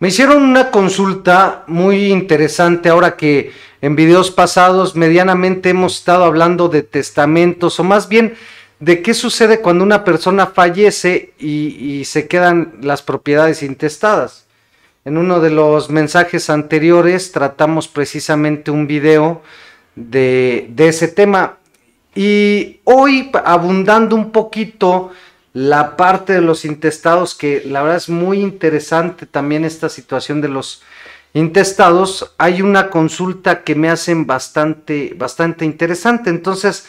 Me hicieron una consulta muy interesante ahora que en videos pasados medianamente hemos estado hablando de testamentos o más bien de qué sucede cuando una persona fallece y, se quedan las propiedades intestadas. En uno de los mensajes anteriores tratamos precisamente un video de, de ese tema y hoy abundando un poquito la parte de los intestados, que la verdad es muy interesante también esta situación de los intestados, hay una consulta que me hacen bastante, bastante interesante. Entonces,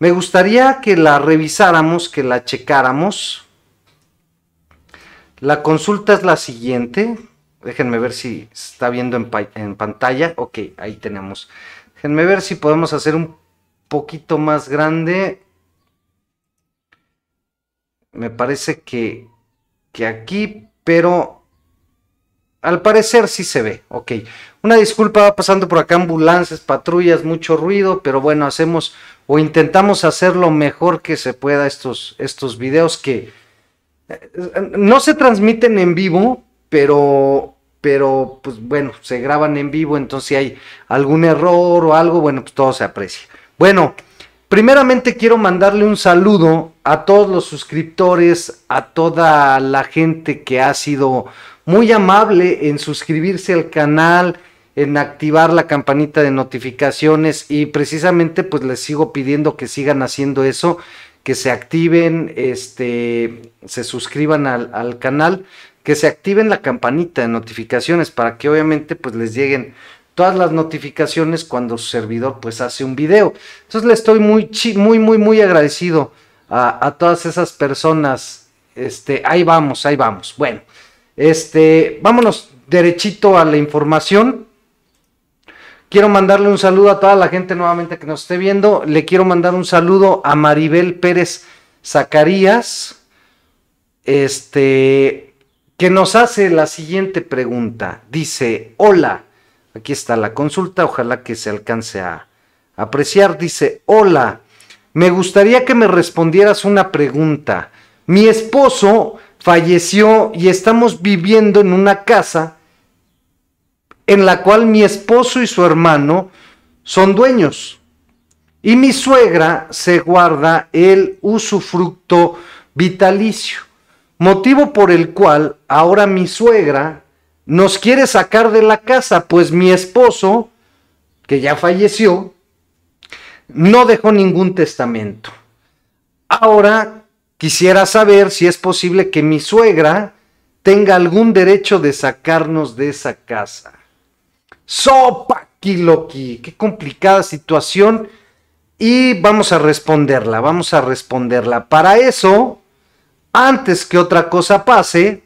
me gustaría que la revisáramos, que la checáramos. La consulta es la siguiente. Déjenme ver si está viendo en, en pantalla. Ok, ahí tenemos. Déjenme ver si podemos hacer un poquito más grande me parece que, que aquí, pero al parecer sí se ve. Ok, una disculpa, va pasando por acá ambulancias, patrullas, mucho ruido, pero bueno, hacemos o intentamos hacer lo mejor que se pueda estos, estos videos que eh, no se transmiten en vivo, pero, pero pues bueno, se graban en vivo, entonces si hay algún error o algo, bueno, pues todo se aprecia. Bueno, Primeramente quiero mandarle un saludo a todos los suscriptores, a toda la gente que ha sido muy amable en suscribirse al canal, en activar la campanita de notificaciones y precisamente pues les sigo pidiendo que sigan haciendo eso, que se activen, este, se suscriban al, al canal, que se activen la campanita de notificaciones para que obviamente pues les lleguen todas las notificaciones cuando su servidor pues hace un video. Entonces le estoy muy, muy, muy, muy agradecido a, todas esas personas. Este, ahí vamos, ahí vamos. Bueno, este, vámonos derechito a la información. Quiero mandarle un saludo a toda la gente nuevamente que nos esté viendo. Le quiero mandar un saludo a Maribel Pérez Zacarías. Este, que nos hace la siguiente pregunta. Dice, hola, Aquí está la consulta, ojalá que se alcance a apreciar. Dice, hola, me gustaría que me respondieras una pregunta. Mi esposo falleció y estamos viviendo en una casa en la cual mi esposo y su hermano son dueños. Y mi suegra se guarda el usufructo vitalicio, motivo por el cual ahora mi suegra nos quiere sacar de la casa, pues mi esposo, que ya falleció, no dejó ningún testamento. Ahora quisiera saber si es posible que mi suegra tenga algún derecho de sacarnos de esa casa. Sopa, Kiloki, qué complicada situación. Y vamos a responderla, vamos a responderla. Para eso, antes que otra cosa pase,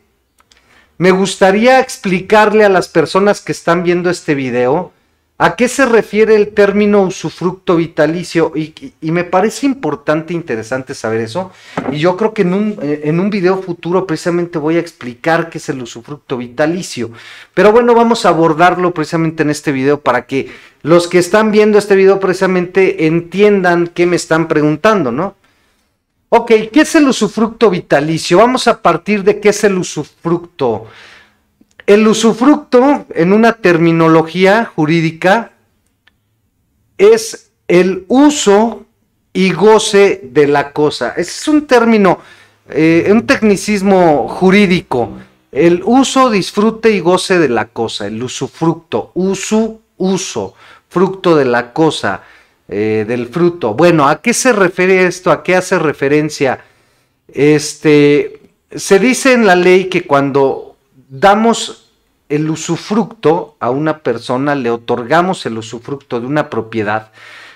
me gustaría explicarle a las personas que están viendo este video a qué se refiere el término usufructo vitalicio y, me parece importante e interesante saber eso. Y yo creo que en un, en un video futuro precisamente voy a explicar qué es el usufructo vitalicio. Pero bueno, vamos a abordarlo precisamente en este video para que los que están viendo este video precisamente entiendan qué me están preguntando, ¿no? Ok, ¿qué es el usufructo vitalicio? Vamos a partir de qué es el usufructo. El usufructo, en una terminología jurídica, es el uso y goce de la cosa. Es un término, eh, un tecnicismo jurídico. El uso, disfrute y goce de la cosa. El usufructo. Usu, uso. Fructo de la cosa. Eh, del fruto. Bueno, ¿a qué se refiere esto? ¿A qué hace referencia? Este, se dice en la ley que cuando damos el usufructo a una persona, le otorgamos el usufructo de una propiedad,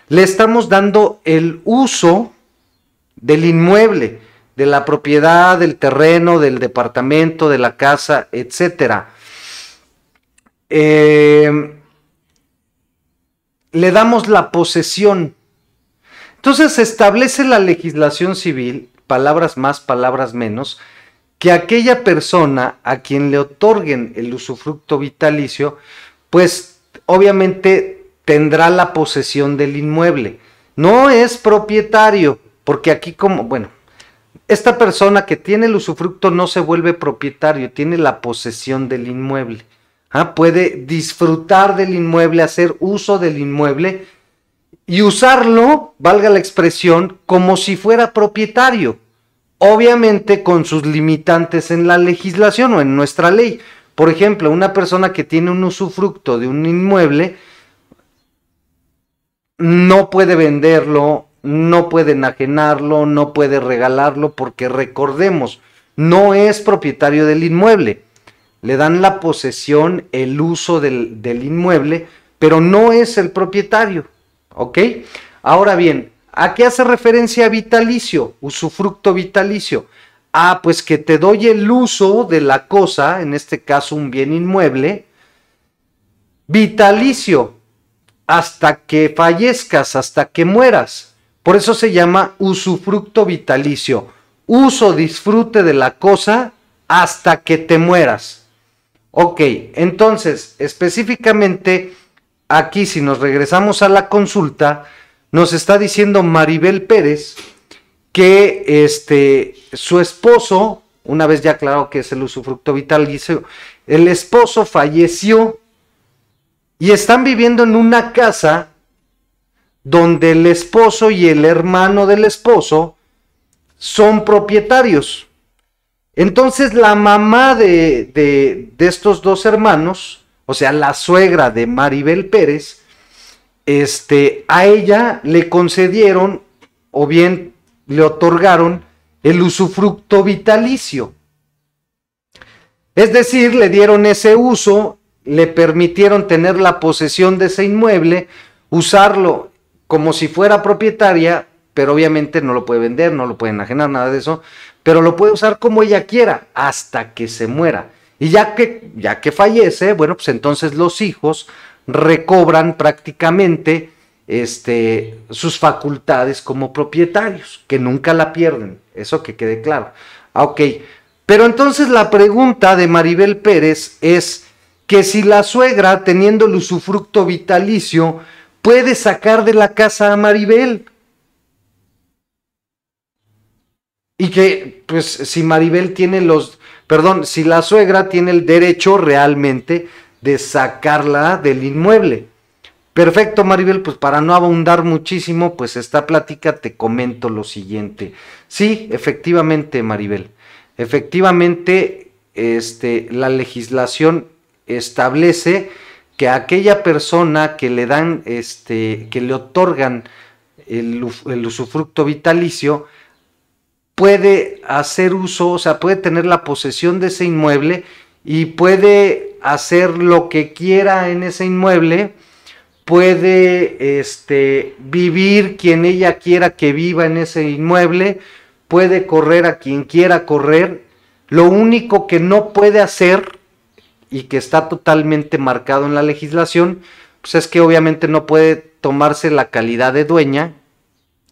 le estamos dando el uso del inmueble, de la propiedad, del terreno, del departamento, de la casa, etcétera. Eh, le damos la posesión. Entonces se establece la legislación civil, palabras más, palabras menos, que aquella persona a quien le otorguen el usufructo vitalicio, pues obviamente tendrá la posesión del inmueble. No es propietario, porque aquí como, bueno, esta persona que tiene el usufructo no se vuelve propietario, tiene la posesión del inmueble. Ah, puede disfrutar del inmueble, hacer uso del inmueble y usarlo, valga la expresión, como si fuera propietario. Obviamente con sus limitantes en la legislación o en nuestra ley. Por ejemplo, una persona que tiene un usufructo de un inmueble no puede venderlo, no puede enajenarlo, no puede regalarlo, porque recordemos, no es propietario del inmueble le dan la posesión, el uso del, inmueble, pero no es el propietario. ¿Ok? Ahora bien, ¿a qué hace referencia vitalicio? Usufructo vitalicio. Ah, pues que te doy el uso de la cosa, en este caso un bien inmueble, vitalicio, hasta que fallezcas, hasta que mueras. Por eso se llama usufructo vitalicio. Uso, disfrute de la cosa hasta que te mueras. Ok, entonces, específicamente, aquí si nos regresamos a la consulta, nos está diciendo Maribel Pérez que este, su esposo, una vez ya aclarado que es el usufructo vitalicio, el esposo falleció y están viviendo en una casa donde el esposo y el hermano del esposo son propietarios. Entonces la mamá de, de, estos dos hermanos, o sea, la suegra de Maribel Pérez, este, a ella le concedieron o bien le otorgaron el usufructo vitalicio. Es decir, le dieron ese uso, le permitieron tener la posesión de ese inmueble, usarlo como si fuera propietaria, pero obviamente no lo puede vender, no lo puede enajenar, nada de eso, pero lo puede usar como ella quiera hasta que se muera. Y ya que, ya que fallece, bueno, pues entonces los hijos recobran prácticamente este, sus facultades como propietarios, que nunca la pierden, eso que quede claro. Ah, ok, pero entonces la pregunta de Maribel Pérez es que si la suegra, teniendo el usufructo vitalicio, puede sacar de la casa a Maribel Y que, pues, si Maribel tiene los, perdón, si la suegra tiene el derecho realmente de sacarla del inmueble. Perfecto, Maribel, pues para no abundar muchísimo, pues esta plática te comento lo siguiente. Sí, efectivamente, Maribel, efectivamente, este, la legislación establece que aquella persona que le dan, este, que le otorgan el, el usufructo vitalicio, puede hacer uso, o sea, puede tener la posesión de ese inmueble y puede hacer lo que quiera en ese inmueble, puede este, vivir quien ella quiera que viva en ese inmueble, puede correr a quien quiera correr, lo único que no puede hacer y que está totalmente marcado en la legislación, pues es que obviamente no puede tomarse la calidad de dueña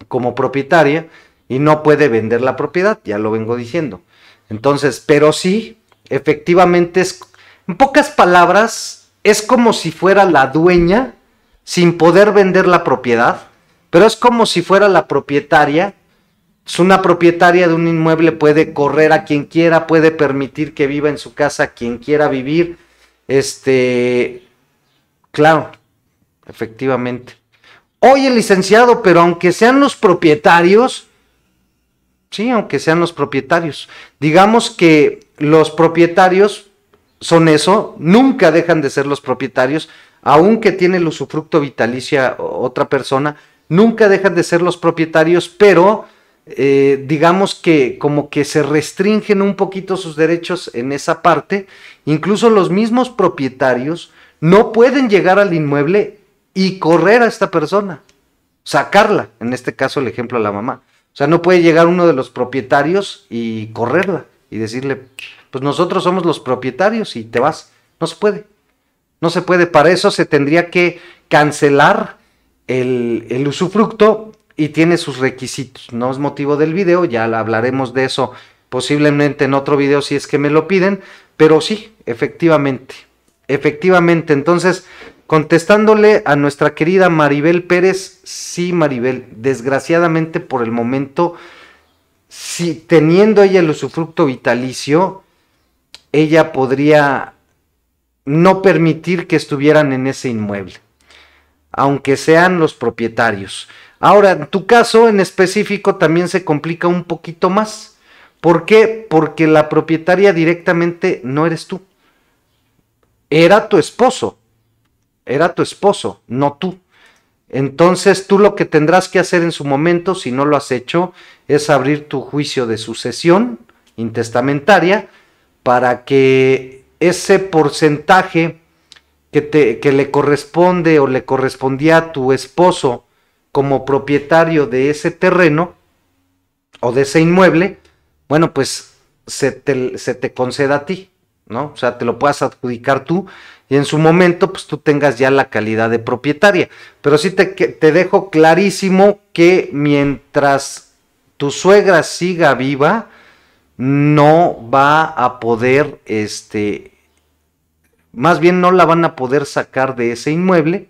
como propietaria, y no puede vender la propiedad, ya lo vengo diciendo. Entonces, pero sí, efectivamente es, en pocas palabras, es como si fuera la dueña sin poder vender la propiedad, pero es como si fuera la propietaria. Es una propietaria de un inmueble, puede correr a quien quiera, puede permitir que viva en su casa quien quiera vivir. Este, claro, efectivamente. Oye, licenciado, pero aunque sean los propietarios, Sí, aunque sean los propietarios. Digamos que los propietarios son eso, nunca dejan de ser los propietarios, aunque tiene el usufructo vitalicia otra persona, nunca dejan de ser los propietarios, pero eh, digamos que como que se restringen un poquito sus derechos en esa parte, incluso los mismos propietarios no pueden llegar al inmueble y correr a esta persona, sacarla, en este caso el ejemplo de la mamá. O sea, no puede llegar uno de los propietarios y correrla y decirle, pues nosotros somos los propietarios y te vas. No se puede. No se puede. Para eso se tendría que cancelar el, el usufructo y tiene sus requisitos. No es motivo del video, ya hablaremos de eso posiblemente en otro video si es que me lo piden, pero sí, efectivamente. Efectivamente, entonces Contestándole a nuestra querida Maribel Pérez, sí Maribel, desgraciadamente por el momento, si teniendo ella el usufructo vitalicio, ella podría no permitir que estuvieran en ese inmueble, aunque sean los propietarios. Ahora, en tu caso en específico también se complica un poquito más. ¿Por qué? Porque la propietaria directamente no eres tú. Era tu esposo era tu esposo, no tú. Entonces tú lo que tendrás que hacer en su momento, si no lo has hecho, es abrir tu juicio de sucesión intestamentaria para que ese porcentaje que, te, le corresponde o le correspondía a tu esposo como propietario de ese terreno o de ese inmueble, bueno, pues se te, se te conceda a ti. ¿no? O sea, te lo puedas adjudicar tú y en su momento, pues tú tengas ya la calidad de propietaria. Pero sí te, te dejo clarísimo que mientras tu suegra siga viva, no va a poder, este, más bien no la van a poder sacar de ese inmueble.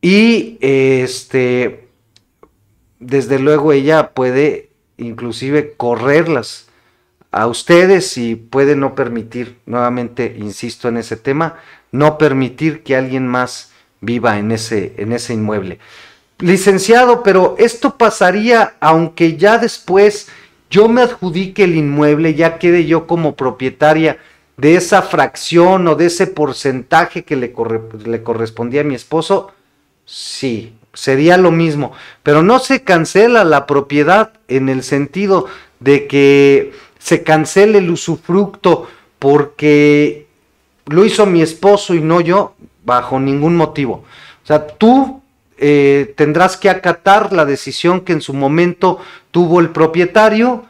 Y este, desde luego ella puede inclusive correrlas a ustedes y puede no permitir, nuevamente insisto en ese tema, no permitir que alguien más viva en ese, en ese inmueble. Licenciado, pero esto pasaría aunque ya después yo me adjudique el inmueble, ya quede yo como propietaria de esa fracción o de ese porcentaje que le, le correspondía a mi esposo, sí, sería lo mismo. Pero no se cancela la propiedad en el sentido de que se cancele el usufructo porque lo hizo mi esposo y no yo, bajo ningún motivo. O sea, tú eh, tendrás que acatar la decisión que en su momento tuvo el propietario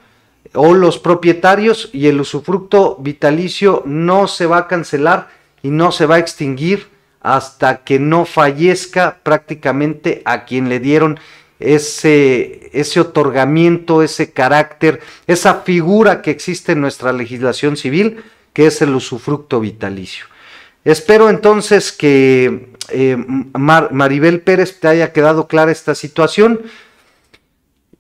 o los propietarios y el usufructo vitalicio no se va a cancelar y no se va a extinguir hasta que no fallezca prácticamente a quien le dieron ese, ese otorgamiento, ese carácter, esa figura que existe en nuestra legislación civil, que es el usufructo vitalicio. Espero entonces que eh, Maribel Pérez te haya quedado clara esta situación.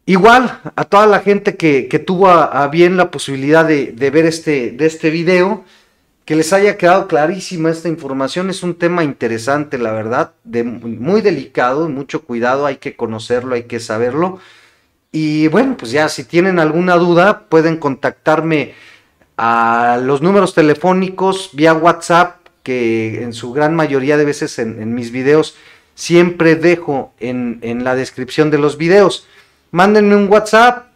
Igual a toda la gente que, tuvo a, bien la posibilidad de, ver este, de este video, que les haya quedado clarísima esta información. Es un tema interesante, la verdad, de muy delicado, mucho cuidado, hay que conocerlo, hay que saberlo. Y bueno, pues ya si tienen alguna duda, pueden contactarme a los números telefónicos vía WhatsApp, que en su gran mayoría de veces en, mis videos siempre dejo en, en la descripción de los videos. Mándenme un WhatsApp,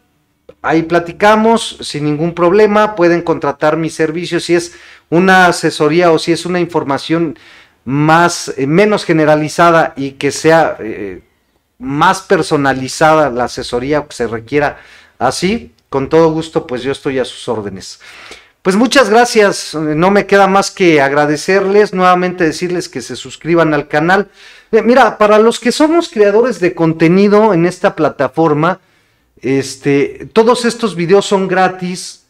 ahí platicamos sin ningún problema, pueden contratar mis servicio si es una asesoría o si es una información más eh, menos generalizada y que sea eh, más personalizada la asesoría que se requiera así, con todo gusto pues yo estoy a sus órdenes. Pues muchas gracias, no me queda más que agradecerles, nuevamente decirles que se suscriban al canal. Eh, mira, para los que somos creadores de contenido en esta plataforma, este, todos estos videos son gratis,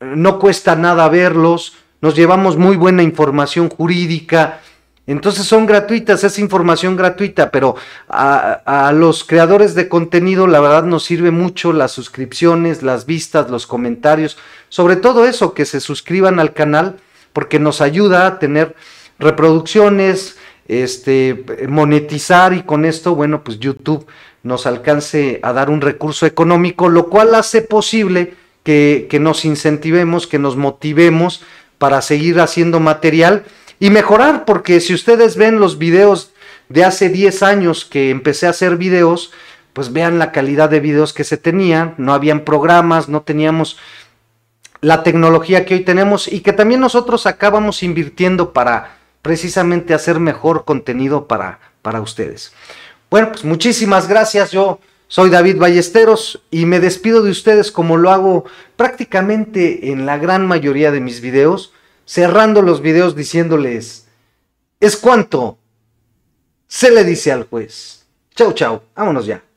no cuesta nada verlos, nos llevamos muy buena información jurídica, entonces son gratuitas, es información gratuita, pero a, los creadores de contenido la verdad nos sirve mucho las suscripciones, las vistas, los comentarios, sobre todo eso, que se suscriban al canal porque nos ayuda a tener reproducciones, este, monetizar y con esto, bueno, pues YouTube nos alcance a dar un recurso económico, lo cual hace posible que, nos incentivemos, que nos motivemos para seguir haciendo material y mejorar, porque si ustedes ven los videos de hace 10 años que empecé a hacer videos, pues vean la calidad de videos que se tenían, no habían programas, no teníamos la tecnología que hoy tenemos y que también nosotros acabamos invirtiendo para precisamente hacer mejor contenido para, para ustedes. Bueno, pues muchísimas gracias. Yo soy David Ballesteros y me despido de ustedes como lo hago prácticamente en la gran mayoría de mis videos, cerrando los videos diciéndoles, es cuanto se le dice al juez. Chau, chau, vámonos ya.